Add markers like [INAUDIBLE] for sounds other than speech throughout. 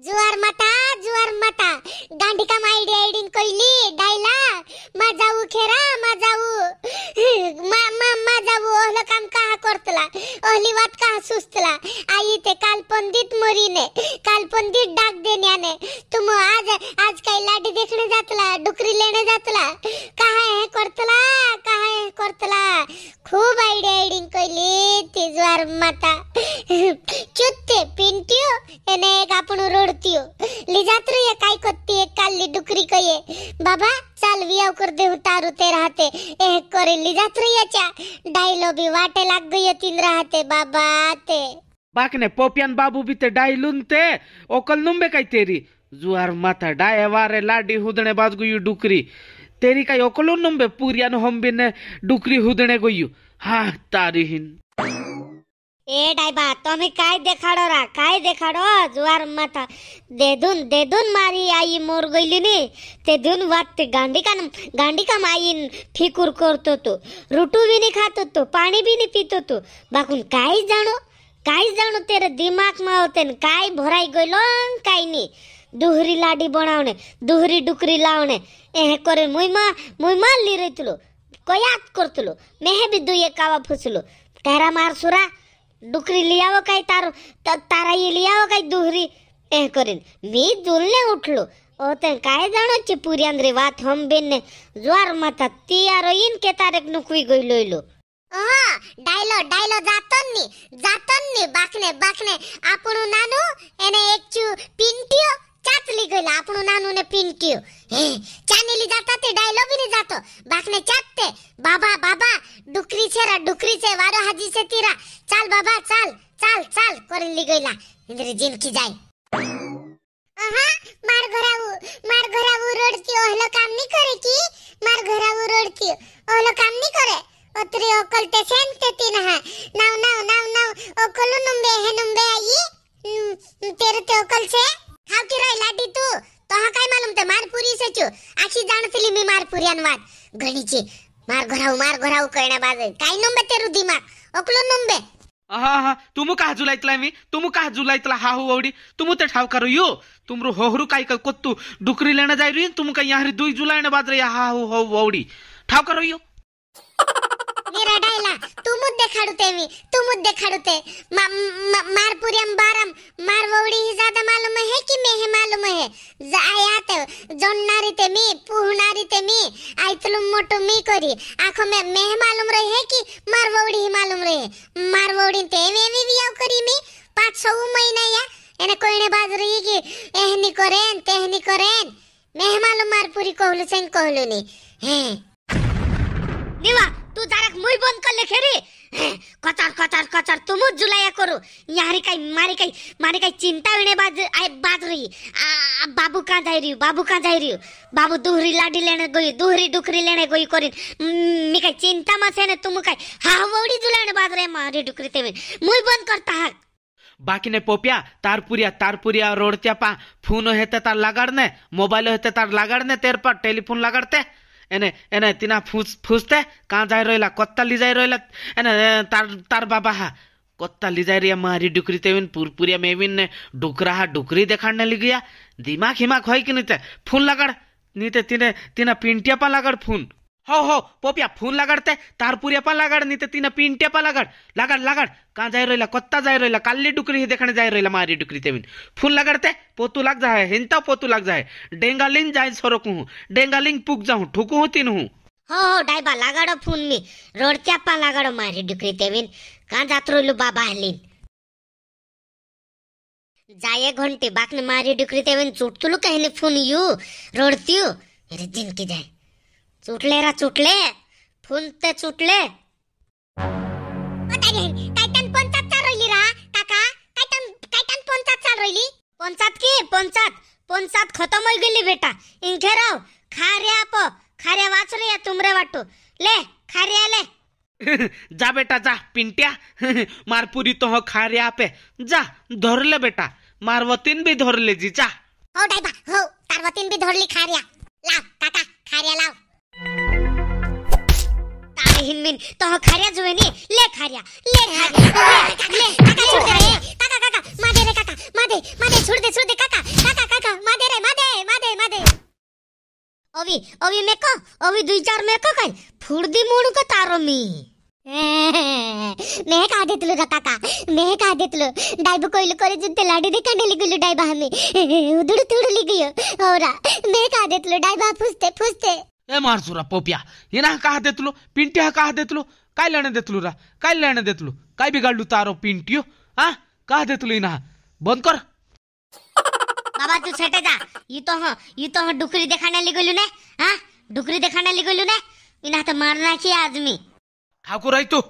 जुवार माता जुवार माता काम आयडी आयडीन कळली डायला मा जाऊ खेरा मा जाऊ [LAUGHS] मा मा मा जाऊ ओला काम का करतला ओहली बात का सुस्तला आई ते कालपंदित काल कालपंदित डाक देण्याने तुम आज आज काही लाडी देखणे जातला डुकरी लेणे जातला काय हे करतला काय हे करतला खूप आयडी आयडीन कळली ती जुवार माता आपण ओरडतीय ले जात रे काय करती एक काली डुकरी कये बाबा चाल वियाव कर दे उतारू ते राहते ए करे ले रे याच्या डायलो भी वाटे लाग गई तीन राहते बाबा ते बाकने पोपियन बाबू भी ते डायलून ते ओकल नुंबे काय तेरी जुआर माथा डाये वारे लाडी हुदणे बाज गई डुकरी तेरी काय ओकलून नुंबे पुरियान होंबिने डुकरी हुदणे गई हा तारीहीन એ ડાયબા તમે કાંઈ દેખાડો રા કાંઈ દેખાડો જુવાર માથા દેદુન દેદુન મારી આઈ મોર ગઈલીની તેદુન વાત ગાંડીકા ગાંડીકામ આઈન ફિકુર કરતો તો રૂટું બી નહીં ખાતો તો પાણી બી નહીં પીતો તો બાકુન કાંઈ જાણો કાંઈ જાણો તેરે દિમાગમાં આવતે ને કાંઈ ભરાઈ ગયેલો કાંઈ નહીં દુહરી લાડી બનાવણે દુહરી ડુકરી લાવણે એ કરે મુઈમાં મુઈમાં લી રહી તુલો કયાત કરતુલો મેં બી દુયે કાવા ફૂસલો તારા મારસુરા ડુકરી લઈ આવો કાંઈ તારું તારા એ લઈ આવો કાંઈ દુહરી એ કરીને મેં દૂરને ઉઠલો ઓ તે કાંઈ જાણો છે પૂરી આંદ્રે વાત હંબેને જોર માતા તિયારો ઈન કે તારેક નું કુઈ ગઈ લોઈલો હા ડાયલો ડાયલો જાતન ની જાતન ની બાકને બાકને આપણું નાનું એને એક ચુ પિંટ્યો ચાતલી ગઈલા આપણું નાનું ને પિંટ્યો હે ચાનેલી જાતા તે ડાયલો બી ની જાતો બાકને ચાતતે બાબા બાબા ডুকরি ছেরা ডুকরি ছে বারো হাজি সে তিরা চাল বাবা চাল চাল চাল করে লি গইলা ইন্দরে জিন কি যায় আহা মার ঘরাউ মার ঘরাউ রোডতি ওহলো কাম নি করে কি মার ঘরাউ রোডতি ওহলো কাম নি করে ओतरी ओकल ते सेन ते तीन है नाव नाव नाव नाव ओकलु नुंबे है नुंबे आई तेरे ते ओकल से हाउ की रही लाडी तू तो हाँ काय मालूम ते मारपुरी से चू आखी जान फिल्मी मारपुरी अनुवाद घणीची मार घोराव मार घोराव कळण्याबाज आहे काय नंबे ते दिमाग अकलो नंबे हा हा तुमु का जुलाइतला मी तुमु का जुलाइतला हा हो औडी तुमु ते ठाव करो यो तुमरो होहरु काय का कोत्तु डुकरी लेना जाई रही तुमु का यहाँ दुई जुलाइने बाजरे रे हा हो हो औडी ठाव करो यो ರಡೈಲ ತುಮುದ್ದೆ ಖಾಡುತ್ತೇವಿ ತುಮುದ್ದೆ ಖಾಡುತ್ತೆ ಮಾರ್ ಪುರಿಯಂ ಬಾರಂ ಮಾರ್ ವೌಡಿ ಹಿಜಾದ ಮಾಲೂಮ ಹೇ ಕಿ ಮೇಹೆ ಮಾಲೂಮ ಹೇ ಆಯಾತ ಜೊನ್ನಾರಿ ತೆಮಿ ಪುಹನಾರಿ ತೆಮಿ ಆಯ್ತಲು ಮೊಟ್ಟು ಮೀ ಕರಿ ಆಖ ಮೇ ಮೇಹೆ ಮಾಲೂಮ ರಹೆ ಹೇ ಕಿ ಮಾರ್ ವೌಡಿ ಹಿ ಮಾಲೂಮ ರಹೆ ಮಾರ್ ವೌಡಿ ತೆಮಿ ವಿಯಾವ್ ಕರಿ ಮಿ পাঁচ ছৌ মহিনা ইয়া এনে কইনে বাজরি কি এহনি করেন তেহনি করেন মেহমালু মারপুরি কহলু সেন কহলুনি হ্যাঁ দিবা तू जारक मुई बंद कर ले खेरी कचार कचार कचार तुम जुलाया करो यहाँ कई मारे कई मारे कई चिंता विने बाज आए बाज रही आ, बाबू कहाँ जा रही बाबू कहाँ जा रही बाबू दूहरी लाडी लेने गई दूहरी डुकरी लेने गई करी मी कई चिंता मत है ना तुम कई हावड़ी जुलाने बाज रहे मारी डुकरी ते में मुई बंद करता हक বাকিনে পপিয়া তারপুরিয়া তারপুরিয়া রোড চাপা ফোন হেতে তার লাগাড় নে মোবাইল হেতে তার লাগাড় নে তের পর টেলিফোন লাগাড়তে एने এনে তিনা ফুস ফুসতে कहाँ जाए रही कत्ता लिजाए रही एने तार तार बाबा हा कत्ता लिजाए रिया मारी डुकरी तेविन पुरपुरिया मेविन ने डुकरा हा डुकरी देखाने ली गया दिमाग हिमाग होई कि नहीं फून लगाड़ नीते ते तिने तिना पिंटिया पा लगड़ फून हो हो पोपिया फोन लगाड़ते तार पुऱ्यापा लगाड़ नहीं तो तीन पिन टेपा लगाड़ लगाड़ लगाड़ कहाँ जाए राहिला कत्ता जाए राहिला काल्ली डुकरी ही देखने जाए राहिला मारी डुकरी तेवीन फोन लगाड़ते पोतू लग जाए हिंता पोतू लग जाए डेंगालिंग जाए सोरकू हूँ डेंगालिंग पुक जाऊँ ठुकू हूँ तीन हूँ हो हो डायबा लागाडो फोन मी मारी डुकरी तेवीन का जात रोलो बाबा हलीन घंटे बाकने मारी डुकरी तेवीन चुटतुलू कहले फोन यू रोडती अरे चुटले रा चुटले फुल ते चुटले टायटन पंचात चाल रही रा काका टायटन टायटन पंचात चाल रही पंचात की पंचात पंचात खतम होई गेली बेटा इंखे राव रे आप वाच रे या तुमरे वाटो ले रे ले [LAUGHS] जा बेटा जा पिंट्या [LAUGHS] मारपुरी तो हो रे आपे जा धरले बेटा मारवतीन बी धरले जी जा हो डायबा हो तारवतीन बी धरली रे लाव काका खाऱ्या लाव হিনমিন তহ খারিয়া জুয়ে নি লে খারিয়া লে খারিয়া লে অবি অবি মেকো অবি দুই চার মেকো কাই ফুড়দি মুড়ুক তারমি [LAUGHS] [LAUGHS] ए मारसुरा पोप्या हिना हा का देतलो पिंटी हा का देतलो काय लेणे देतलो रा काय लेणे देतलो काय बाबा तू छटे जा ई तो ह ई तो ह डुकरी देखाण्याला गेलो ने हा डुकरी देखाण्याला गेलो ने इना तर मारण्याची आज मी ठाकूर आहे तू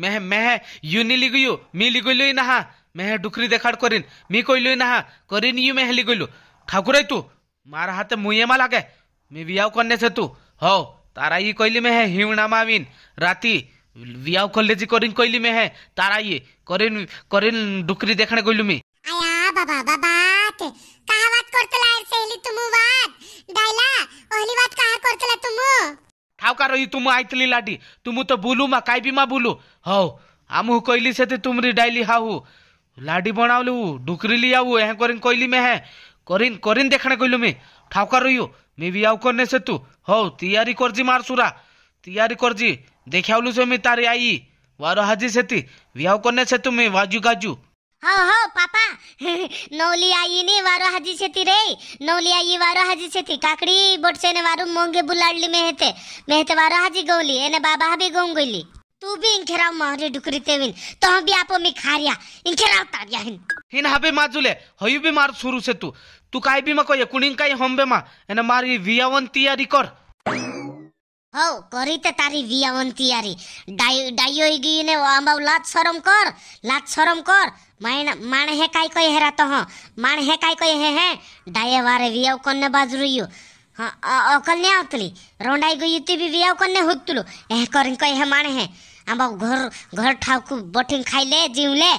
मेह मेह युनी लिगयो मी लिगलो इना हा मेह डुकरी देखाड करीन मी कोइलो इना हा करीन यू मेह लिगलो ठाकूर आहे तू मारा हात मुये मला काय मी वियाव से तू हो तारा ही कोयली में है हिवणा मावीन राती वियाव कॉलेजी करीन कोयली में है तारा ये करीन करीन डुकरी देखने गोलू मी आया बाबा बाबा के कहा बात करते लायर सहेली तुम बात डायला ओली बात कहा करते ला तुम ठाव का रही तुम आयतली लाडी तुम तो बोलू मा काई भी मा बोलू हो आमु कोयली से ते तुमरी डायली हाऊ लाडी बनावलू डुकरी लियाऊ है करीन कोयली में है करीन करीन देखने कहलु मी ठाकुर रही मी भी आउ करने से तु हौ तैयारी कर जी सुरा तैयारी कर जी देखावलु से मी तारी आई वारो हाजी सेती विहाव करने से तु मी वाजू गाजु हो हो पापा [LAUGHS] नौली आई ने वारो हाजी सेती रे नौली आई वारो हाजी सेती काकड़ी बोटसे ने वारू मोंगे बुलाडली मेहते मेहते वारो हाजी गौली एने बाबा भी गौं गईली तू भी इंखेराव मारे डुकरी तेविन तो हम भी आपो में खारिया इंखेराव तारिया हिन हिन हाबे माजुले हयु बे मार सुरु से तू तू काय बी मको एकुणीन काय हम बे मा एने मारी वियावन तयारी कर हो करी ते तारी वियावन तयारी डाई डाइयो इगी ने आंबाव लात शरम कर लात शरम कर माण माण हे काय कय हेरा तो ह माण हे काय कय हे हे डाये वारे वियाव कोन्ने बाजरुयो हां अकल ने आवतली रोंडाई गई ती भी वियाव कोन्ने होतलो ए करिन कय हे माण हे आंबाव घर घर ठाव को बठिन खाइले जीवले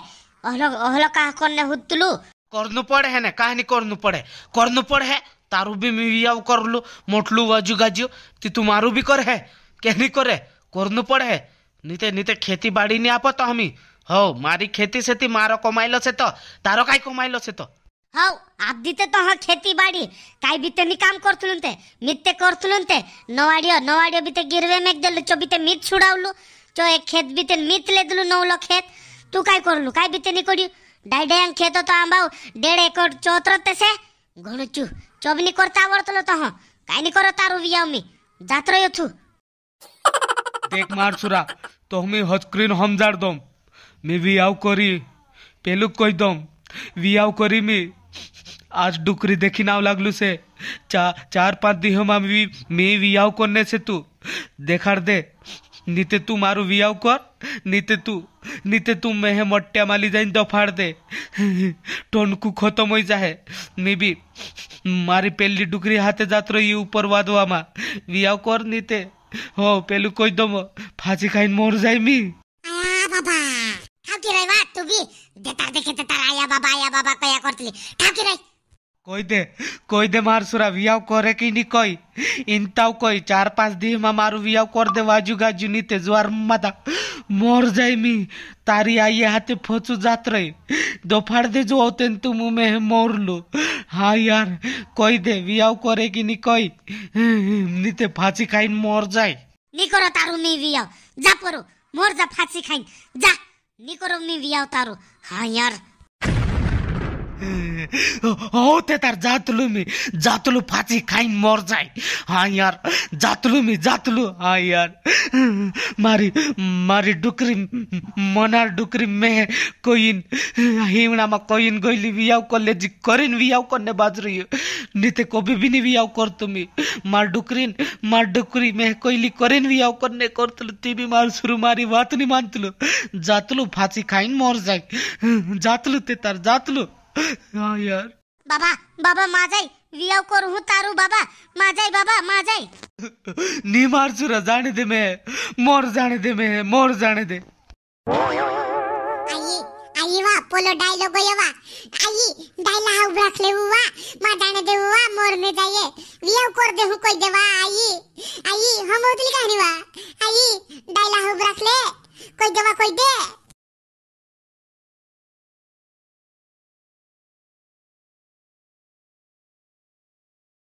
ઓહલો ઓહલો કાહ કોને હુતલુ કરનું પડે હે ને કાહની કરનું પડે કરનું પડે હે તારું બી મિયાવ કરલું મોટલું વાજુ ગાજ્યું તે તું મારું બી કરે હે કેની કરે કરનું પડે હે નીતે નીતે ખેતી બાડીને આપો તો હમી હવ મારી ખેતી સેતી મારો કમાઈલો છે તો તારો કાઈ કમાઈલો છે તો হও আবদিতে তো হ্যাঁ খেতি বাড়ি কাই বিতে নি কাম করতুলুন তে মিতে করতুলুন তে নওয়াড়িও নওয়াড়িও বিতে গিরবে মেক দেলু চবিতে মিত ছুড়াউলু চ এক খেত বিতে মিত লে দিলু নৌলো খেত तू काय करलू काय बी त्यांनी कोडी डायडयांग खेतो तो आंबाव डेड एकर चोत्र तसे घणचू चोबनी करता आवडतलो तो हा काय नाही करत तारू वियाव मी जात रयो देख मार सुरा तो मी हस्क्रीन हमजार जाड़ दम मैं वियाव करी पेलू कोई दम वियाव करी मी आज डुकरी देखी नाव लागलु से चा, चार पांच दिन हम अभी मैं वियाव करने से तू देखार दे નીતે તું મારું વિયાવ કર નીતે તું નીતે તું મેહે મટ્યામાં લઈ જઈને દફાડ દે ટોનકું ખતમ હોઈ જાહે મેબી મારી પેલી ડુગરી હાથે જાત રહી ઉપર વાદવામાં વિયાવ કર નીતે હો પેલું કોઈ દમ ફાંસી ખાઈને મોર જાય મી બાબા ઠાકી રહી વાત તું બી દેતાર દેખે દેતાર આયા બાબા આયા બાબા કયા કરતલી ઠાકી રહી কই দে কই দে মার সুরা বিয়াও করে কি নি কই ইনতাও কই চার পাঁচ দিন মা মারু বিয়াও কর দে বাজুগা জুনিতে জোয়ার মাদা মর যাইমি তারি আই হাতে ফচু জাত রে দোফাড় দে জো অতেন তেন্তু মে মরলো হ্যাঁ ইয়ার কই দে বিয়াও করে কি নি কই এমনিতে ফাঁসি খাইন মর যাই নি করো তারু মি বিয়াও যা পড়ো মর যা ফাঁসি খাইন যা নি করো মি বিয়াও তারু হ্যাঁ ইয়ার हो तेतार जातलुमी जातलु फांसी खाइन मर जाए हाँ यार जातलुमी जातलु हाँ यार मारी मारी डुकरी मनार डुकरी में कोइन हिमणा में कोइन गोइली बियाव कर ले जी करीन बियाव करने बाज रही है नीते कभी भी नहीं बियाव कर तुम्हें मार डुकरीन मार डुकरी में कोइली करीन बियाव करने कर तुल ती मार शुरू मारी बात नहीं मानतलु जातलु फांसी खाइन मर जाए जातलु तेतार जातलु हाँ यार बाबा बाबा माझाई वियाव करू तारू बाबा माझाई बाबा माझाई नी मार सुरा जाने दे मैं मोर जाने दे मैं मोर जाने दे आई आई वा पोलो डायलॉग ये वा आई डायला हाउ ब्रख ले हुआ मा जाने दे हुआ मोर ने जाइए वियाव कर दे हूं कोई देवा आई आई हम उतली कहानी वा आई डायला हाउ ब्रख ले कोई देवा कोई दे